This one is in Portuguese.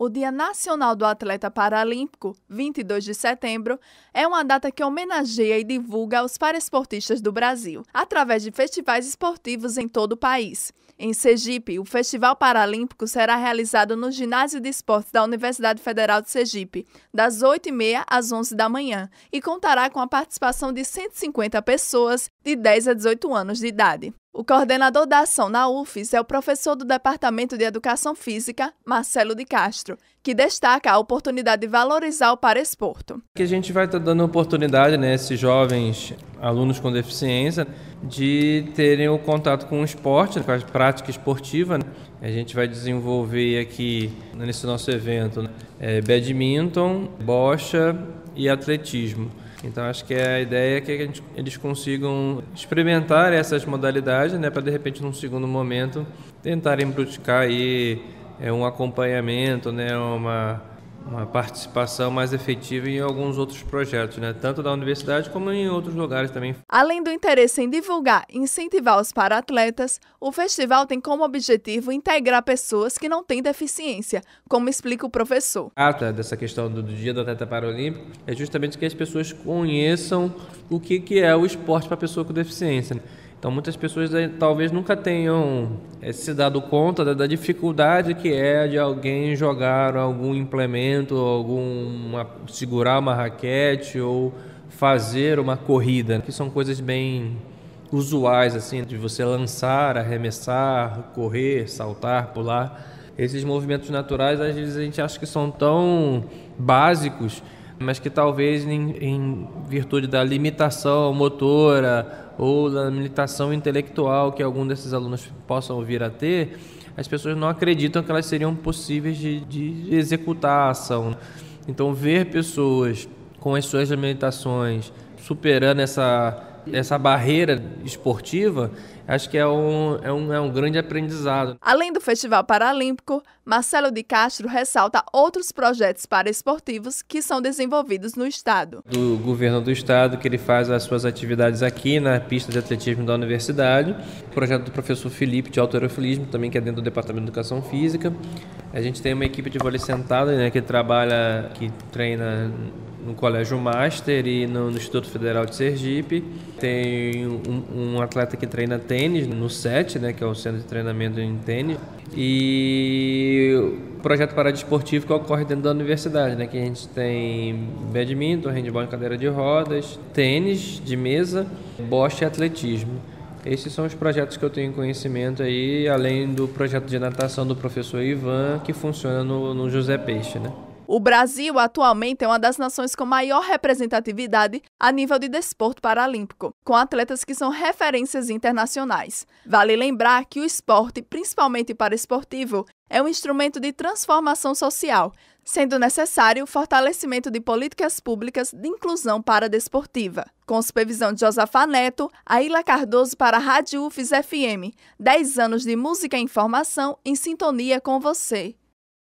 o Dia Nacional do Atleta Paralímpico, 22 de setembro, é uma data que homenageia e divulga os paraesportistas do Brasil, através de festivais esportivos em todo o país. Em Sergipe, o Festival Paralímpico será realizado no Ginásio de Esportes da Universidade Federal de Sergipe, das 8h30 às 11 da manhã, e contará com a participação de 150 pessoas de 10 a 18 anos de idade. O coordenador da ação na UFES é o professor do Departamento de Educação Física, Marcelo de Castro, que destaca a oportunidade de valorizar o para esporto. Que a gente vai estar tá dando oportunidade né, esses jovens alunos com deficiência de terem o contato com o esporte, com a prática esportiva. Né. A gente vai desenvolver aqui nesse nosso evento né, é, badminton, bocha e atletismo. Então acho que é a ideia é que gente, eles consigam experimentar essas modalidades, né, para de repente num segundo momento tentarem praticar aí é, um acompanhamento, né, uma uma participação mais efetiva em alguns outros projetos, né? tanto da universidade como em outros lugares também. Além do interesse em divulgar e incentivar os para-atletas, o festival tem como objetivo integrar pessoas que não têm deficiência, como explica o professor. A ata dessa questão do Dia do Atleta Paralímpico é justamente que as pessoas conheçam o que é o esporte para a pessoa com deficiência. Né? Então muitas pessoas eh, talvez nunca tenham eh, se dado conta da, dificuldade que é de alguém jogar algum implemento, segurar uma raquete ou fazer uma corrida, que são coisas bem usuais assim, de você lançar, arremessar, correr, saltar, pular. Esses movimentos naturais às vezes a gente acha que são tão básicos mas que talvez em, em virtude da limitação motora ou da limitação intelectual que algum desses alunos possam vir a ter, as pessoas não acreditam que elas seriam possíveis de, de executar a ação. Então, ver pessoas com as suas limitações superando essa essa barreira esportiva, acho que é um, é, um, é um grande aprendizado. Além do Festival Paralímpico, Marcelo de Castro ressalta outros projetos para esportivos que são desenvolvidos no Estado. Do governo do Estado, que ele faz as suas atividades aqui na pista de atletismo da universidade, o projeto do professor Felipe de autorofilismo, também que é dentro do Departamento de Educação Física. A gente tem uma equipe de vôlei sentado né, que trabalha, que treina no Colégio Master e no, no Instituto Federal de Sergipe. Tem um, um, atleta que treina tênis no SET, né, que é o Centro de Treinamento em Tênis. E o projeto paradesportivo que ocorre dentro da universidade, né, que a gente tem badminton, handball em cadeira de rodas, tênis de mesa, bocha e atletismo. Esses são os projetos que eu tenho conhecimento aí, além do projeto de natação do professor Ivan, que funciona no, no José Peixe, né? O Brasil atualmente é uma das nações com maior representatividade a nível de desporto paralímpico, com atletas que são referências internacionais. Vale lembrar que o esporte, principalmente para esportivo, é um instrumento de transformação social, sendo necessário o fortalecimento de políticas públicas de inclusão para desportiva. Com supervisão de Josafa Neto, Aila Cardoso para a Rádio UFES FM, 10 anos de música e informação em sintonia com você.